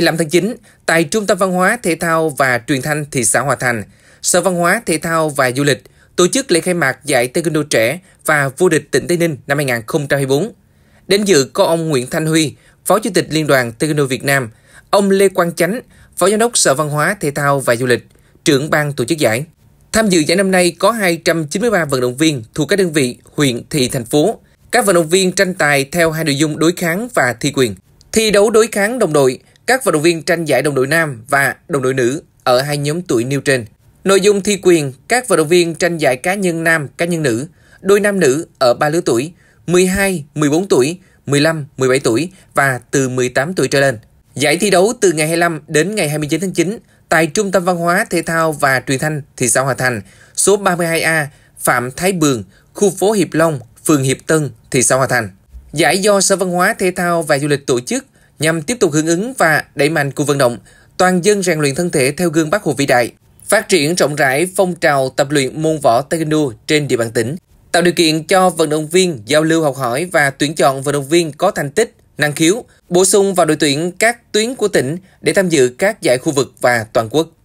25 tháng 9, tại Trung tâm Văn hóa, Thể thao và Truyền thanh thị xã Hòa Thành, Sở Văn hóa, Thể thao và Du lịch tổ chức lễ khai mạc giải Taekwondo trẻ và vô địch tỉnh Tây Ninh năm 2024. Đến dự có ông Nguyễn Thanh Huy, Phó Chủ tịch Liên đoàn Taekwondo Việt Nam, ông Lê Quang Chánh, Phó Giám đốc Sở Văn hóa, Thể thao và Du lịch, trưởng ban tổ chức giải. Tham dự giải năm nay có 293 vận động viên thuộc các đơn vị, huyện, thị, thành phố. Các vận động viên tranh tài theo hai nội dung đối kháng và thi quyền. Thi đấu đối kháng đồng đội các vận động viên tranh giải đồng đội nam và đồng đội nữ ở hai nhóm tuổi nêu trên. Nội dung thi quyền, các vận động viên tranh giải cá nhân nam, cá nhân nữ, đôi nam nữ ở ba lứa tuổi 12, 14 tuổi, 15, 17 tuổi và từ 18 tuổi trở lên. Giải thi đấu từ ngày 25 đến ngày 29 tháng 9 tại Trung tâm Văn hóa, Thể thao và Truyền thanh thị xã Hòa Thành, số 32A, Phạm Thái Bường, khu phố Hiệp Long, phường Hiệp Tân, thị xã Hòa Thành. Giải do Sở Văn hóa, Thể thao và Du lịch tổ chức nhằm tiếp tục hưởng ứng và đẩy mạnh cuộc vận động, toàn dân rèn luyện thân thể theo gương Bác Hồ vĩ đại, phát triển rộng rãi phong trào tập luyện môn võ Taekwondo trên địa bàn tỉnh, tạo điều kiện cho vận động viên giao lưu học hỏi và tuyển chọn vận động viên có thành tích, năng khiếu, bổ sung vào đội tuyển các tuyến của tỉnh để tham dự các giải khu vực và toàn quốc.